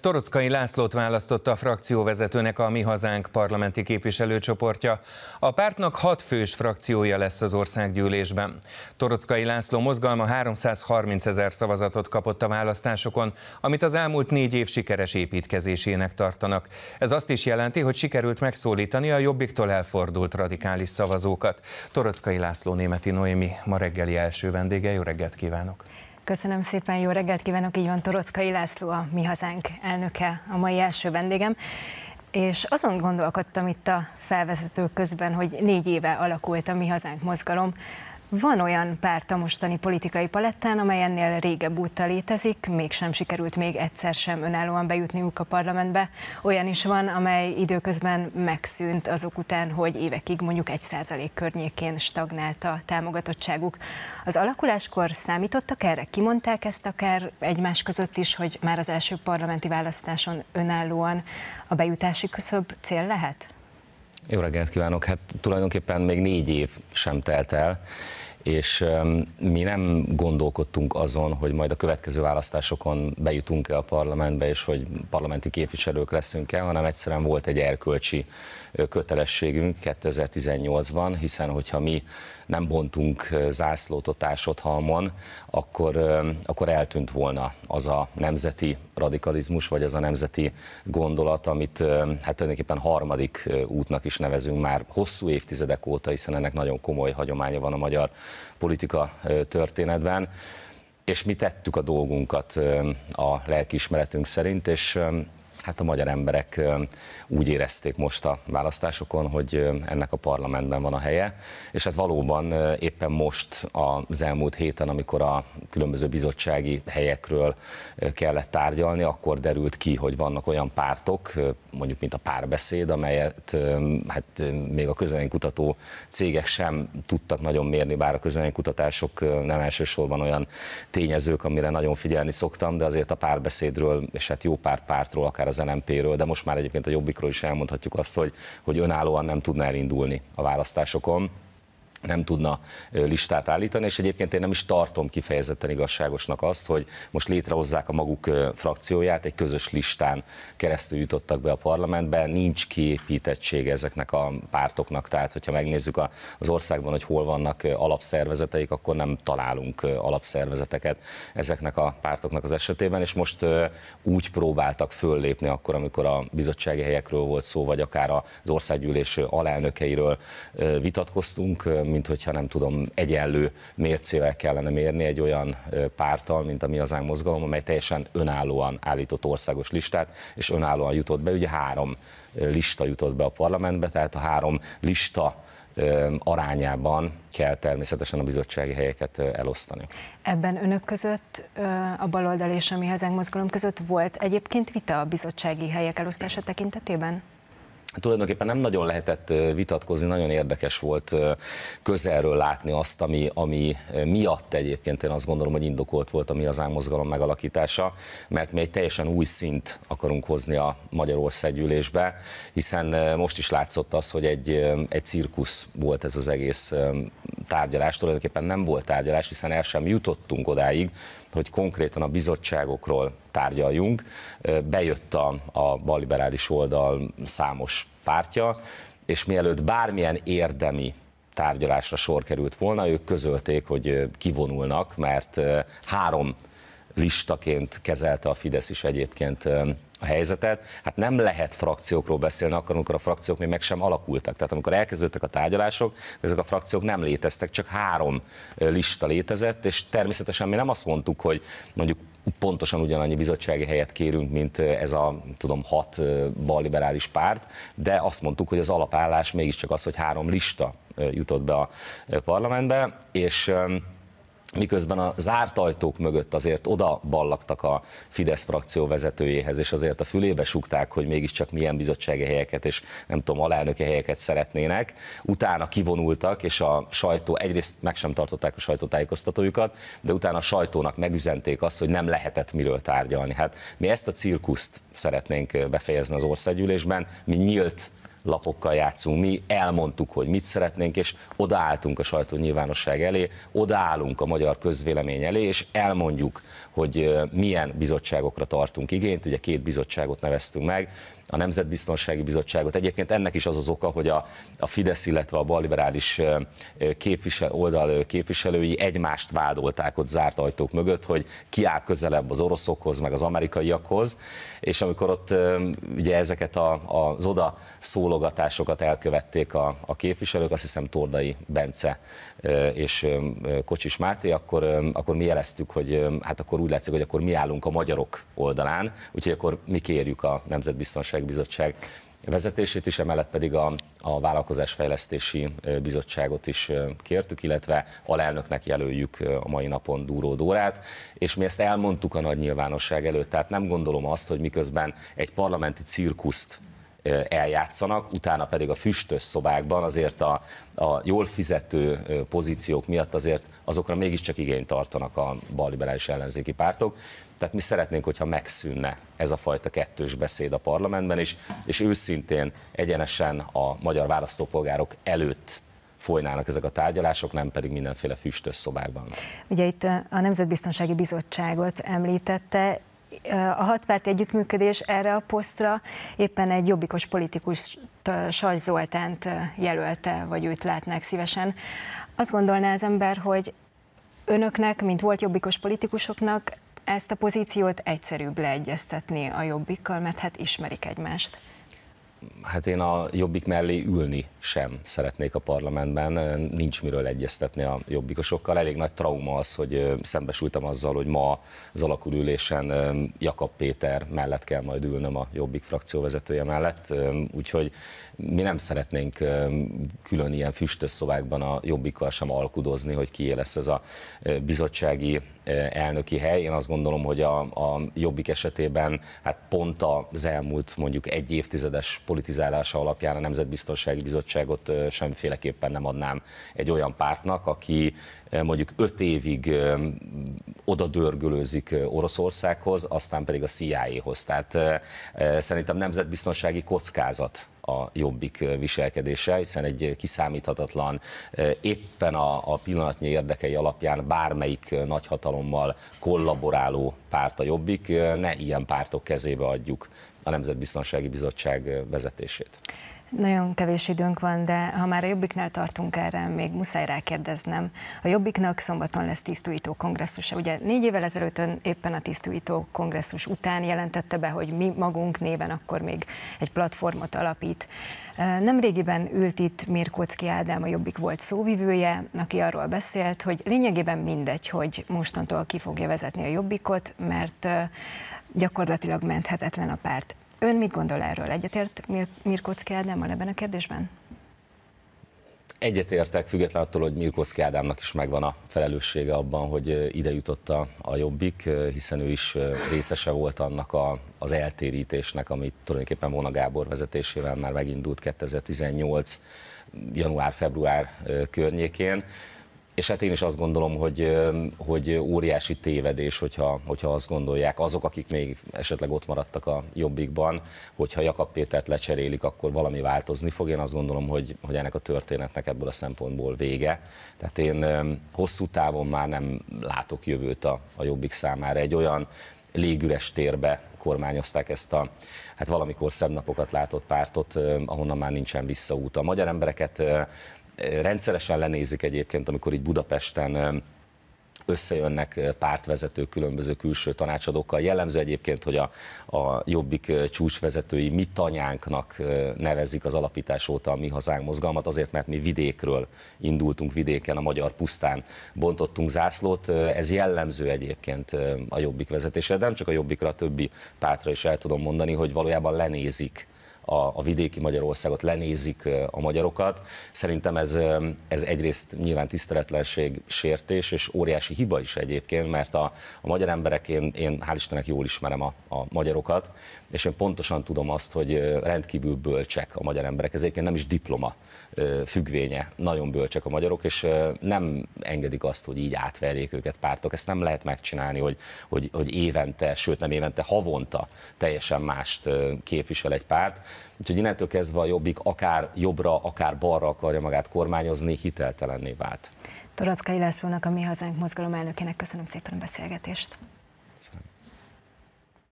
Torockai Lászlót választotta a frakcióvezetőnek a Mi Hazánk parlamenti képviselőcsoportja. A pártnak hat fős frakciója lesz az országgyűlésben. Torockai László mozgalma 330 ezer szavazatot kapott a választásokon, amit az elmúlt négy év sikeres építkezésének tartanak. Ez azt is jelenti, hogy sikerült megszólítani a jobbiktól elfordult radikális szavazókat. Torockai László Németi Noémi ma reggeli első vendége. Jó reggelt kívánok! Köszönöm szépen, jó reggelt kívánok, így van Torockai László, a Mi Hazánk elnöke, a mai első vendégem. És azon gondolkodtam itt a felvezető közben, hogy négy éve alakult a Mi Hazánk mozgalom, van olyan párt a mostani politikai palettán, amely ennél régebb óta létezik, mégsem sikerült még egyszer sem önállóan bejutniuk a parlamentbe. Olyan is van, amely időközben megszűnt azok után, hogy évekig mondjuk egy százalék környékén stagnált a támogatottságuk. Az alakuláskor számítottak erre, kimondták ezt akár egymás között is, hogy már az első parlamenti választáson önállóan a bejutási köszöbb cél lehet? Jó reggelt kívánok! Hát tulajdonképpen még négy év sem telt el, és mi nem gondolkodtunk azon, hogy majd a következő választásokon bejutunk-e a parlamentbe, és hogy parlamenti képviselők leszünk-e, hanem egyszerűen volt egy erkölcsi kötelességünk 2018-ban, hiszen hogyha mi nem bontunk zászlót ott társadalmon, akkor, akkor eltűnt volna az a nemzeti radikalizmus, vagy az a nemzeti gondolat, amit hát tulajdonképpen harmadik útnak is nevezünk már hosszú évtizedek óta, hiszen ennek nagyon komoly hagyománya van a magyar politika történetben, és mi tettük a dolgunkat a lelkiismeretünk szerint, és hát a magyar emberek úgy érezték most a választásokon, hogy ennek a parlamentben van a helye, és hát valóban éppen most az elmúlt héten, amikor a különböző bizottsági helyekről kellett tárgyalni, akkor derült ki, hogy vannak olyan pártok, mondjuk mint a párbeszéd, amelyet hát még a közönkutató cégek sem tudtak nagyon mérni, bár a kutatások nem elsősorban olyan tényezők, amire nagyon figyelni szoktam, de azért a párbeszédről, és hát jó pár pártról, akár az az LMP-ről, de most már egyébként a Jobbikról is elmondhatjuk azt, hogy, hogy önállóan nem tudna elindulni a választásokon nem tudna listát állítani, és egyébként én nem is tartom kifejezetten igazságosnak azt, hogy most létrehozzák a maguk frakcióját, egy közös listán keresztül jutottak be a parlamentbe, nincs kiépítettség ezeknek a pártoknak, tehát hogyha megnézzük az országban, hogy hol vannak alapszervezeteik, akkor nem találunk alapszervezeteket ezeknek a pártoknak az esetében, és most úgy próbáltak föllépni akkor, amikor a bizottsági helyekről volt szó, vagy akár az országgyűlés alelnökeiről vitatkoztunk, mint hogyha nem tudom, egyenlő mércével kellene mérni egy olyan pártal, mint a Mi Hazánk Mozgalom, amely teljesen önállóan állított országos listát, és önállóan jutott be, ugye három lista jutott be a parlamentbe, tehát a három lista arányában kell természetesen a bizottsági helyeket elosztani. Ebben önök között, a baloldal és a Mi Hazánk Mozgalom között volt egyébként vita a bizottsági helyek elosztása tekintetében? tulajdonképpen nem nagyon lehetett vitatkozni, nagyon érdekes volt közelről látni azt, ami, ami miatt egyébként én azt gondolom, hogy indokolt volt a mi az mozgalom megalakítása, mert mi egy teljesen új szint akarunk hozni a Magyarország gyűlésbe, hiszen most is látszott az, hogy egy, egy cirkusz volt ez az egész tárgyalás, tulajdonképpen nem volt tárgyalás, hiszen el sem jutottunk odáig, hogy konkrétan a bizottságokról tárgyaljunk. Bejött a, a balliberális oldal számos pártja, és mielőtt bármilyen érdemi tárgyalásra sor került volna, ők közölték, hogy kivonulnak, mert három listaként kezelte a Fidesz is egyébként a helyzetet. Hát nem lehet frakciókról beszélni akkor, amikor a frakciók még meg sem alakultak. Tehát amikor elkezdődtek a tárgyalások, ezek a frakciók nem léteztek, csak három lista létezett, és természetesen mi nem azt mondtuk, hogy mondjuk pontosan ugyanannyi bizottsági helyet kérünk, mint ez a, tudom, hat balliberális párt, de azt mondtuk, hogy az alapállás mégiscsak az, hogy három lista jutott be a parlamentbe, és miközben a zárt ajtók mögött azért oda ballaktak a Fidesz frakció vezetőjéhez, és azért a fülébe sugták, hogy mégiscsak milyen bizottsági helyeket és nem tudom, alelnöke helyeket szeretnének. Utána kivonultak, és a sajtó, egyrészt meg sem tartották a sajtótájékoztatójukat, de utána a sajtónak megüzenték azt, hogy nem lehetett miről tárgyalni. Hát mi ezt a cirkuszt szeretnénk befejezni az országgyűlésben, mi nyílt lapokkal játszunk mi, elmondtuk, hogy mit szeretnénk, és odaálltunk a sajtó nyilvánosság elé, odaállunk a magyar közvélemény elé, és elmondjuk, hogy milyen bizottságokra tartunk igényt, ugye két bizottságot neveztünk meg, a Nemzetbiztonsági Bizottságot. Egyébként ennek is az az oka, hogy a, a Fidesz, illetve a balliberális képvisel, oldal képviselői egymást vádolták ott zárt ajtók mögött, hogy ki áll közelebb az oroszokhoz, meg az amerikaiakhoz, és amikor ott ugye ezeket a, az oda szóló válogatásokat elkövették a, a képviselők, azt hiszem Tordai Bence és Kocsis Máté, akkor, akkor mi jeleztük, hogy hát akkor úgy látszik, hogy akkor mi állunk a magyarok oldalán, úgyhogy akkor mi kérjük a Nemzetbiztonsági Bizottság vezetését is, emellett pedig a, a Vállalkozásfejlesztési Bizottságot is kértük, illetve alelnöknek jelöljük a mai napon Dúró Dórát, és mi ezt elmondtuk a nagy nyilvánosság előtt, tehát nem gondolom azt, hogy miközben egy parlamenti cirkuszt eljátszanak, utána pedig a füstös szobákban azért a, a jól fizető pozíciók miatt azért azokra mégiscsak igényt tartanak a balliberális ellenzéki pártok. Tehát mi szeretnénk, hogyha megszűnne ez a fajta kettős beszéd a parlamentben, is, és őszintén egyenesen a magyar választópolgárok előtt folynának ezek a tárgyalások, nem pedig mindenféle füstös szobákban. Ugye itt a Nemzetbiztonsági Bizottságot említette, a hatpárt együttműködés erre a posztra éppen egy jobbikos politikus Sas Zoltánt jelölte, vagy őt látnák szívesen. Azt gondolná az ember, hogy önöknek, mint volt jobbikos politikusoknak ezt a pozíciót egyszerűbb leegyeztetni a jobbikkal, mert hát ismerik egymást hát én a Jobbik mellé ülni sem szeretnék a parlamentben, nincs miről egyeztetni a jobbikosokkal. Elég nagy trauma az, hogy szembesültem azzal, hogy ma az alakulülésen Jakab Péter mellett kell majd ülnöm a Jobbik frakció vezetője mellett, úgyhogy mi nem szeretnénk külön ilyen füstös szobákban a Jobbikkal sem alkudozni, hogy kié lesz ez a bizottsági elnöki hely. Én azt gondolom, hogy a, a Jobbik esetében hát pont az elmúlt mondjuk egy évtizedes politizálása alapján a Nemzetbiztonsági Bizottságot semmiféleképpen nem adnám egy olyan pártnak, aki mondjuk öt évig oda dörgölőzik Oroszországhoz, aztán pedig a CIA-hoz. Tehát szerintem nemzetbiztonsági kockázat a jobbik viselkedése, hiszen egy kiszámíthatatlan, éppen a, a pillanatnyi érdekei alapján bármelyik nagyhatalommal kollaboráló párt a jobbik, ne ilyen pártok kezébe adjuk a Nemzetbiztonsági Bizottság vezetését. Nagyon kevés időnk van, de ha már a Jobbiknál tartunk erre, még muszáj rákérdeznem. A Jobbiknak szombaton lesz tisztújító kongresszusa. Ugye négy évvel ezelőtt ön éppen a tisztújító kongresszus után jelentette be, hogy mi magunk néven akkor még egy platformot alapít. Nemrégiben ült itt Mirkóczki Ádám, a Jobbik volt szóvivője, aki arról beszélt, hogy lényegében mindegy, hogy mostantól ki fogja vezetni a Jobbikot, mert gyakorlatilag menthetetlen a párt. Ön mit gondol erről? Egyetért Mir- Mirkocki Ádámmal ebben a kérdésben? Egyetértek, független attól, hogy Mirkocki Ádámnak is megvan a felelőssége abban, hogy ide jutott a, a Jobbik, hiszen ő is részese volt annak a, az eltérítésnek, amit tulajdonképpen Vona Gábor vezetésével már megindult 2018 január-február környékén és hát én is azt gondolom, hogy, hogy óriási tévedés, hogyha, hogyha azt gondolják azok, akik még esetleg ott maradtak a jobbikban, hogyha Jakab Pétert lecserélik, akkor valami változni fog. Én azt gondolom, hogy, hogy ennek a történetnek ebből a szempontból vége. Tehát én hosszú távon már nem látok jövőt a, a jobbik számára. Egy olyan légüres térbe kormányozták ezt a, hát valamikor szebb napokat látott pártot, ahonnan már nincsen visszaút. A magyar embereket rendszeresen lenézik egyébként, amikor így Budapesten összejönnek pártvezetők különböző külső tanácsadókkal. Jellemző egyébként, hogy a, a jobbik csúcsvezetői mi tanyánknak nevezik az alapítás óta a mi hazánk mozgalmat, azért mert mi vidékről indultunk vidéken, a magyar pusztán bontottunk zászlót. Ez jellemző egyébként a jobbik vezetésre, de nem csak a jobbikra, a többi pártra is el tudom mondani, hogy valójában lenézik a, a vidéki Magyarországot, lenézik a magyarokat. Szerintem ez, ez egyrészt nyilván tiszteletlenség, sértés, és óriási hiba is egyébként, mert a, a magyar emberek, én, én hál' Istennek jól ismerem a, a magyarokat, és én pontosan tudom azt, hogy rendkívül bölcsek a magyar emberek, ez egyébként nem is diploma függvénye, nagyon bölcsek a magyarok, és nem engedik azt, hogy így átverjék őket pártok, ezt nem lehet megcsinálni, hogy, hogy, hogy évente, sőt nem évente, havonta teljesen mást képvisel egy párt. Úgyhogy innentől kezdve a Jobbik akár jobbra, akár balra akarja magát kormányozni, hiteltelenné vált. Torackai Lászlónak, a Mi Hazánk mozgalom elnökének köszönöm szépen a beszélgetést. Köszönöm.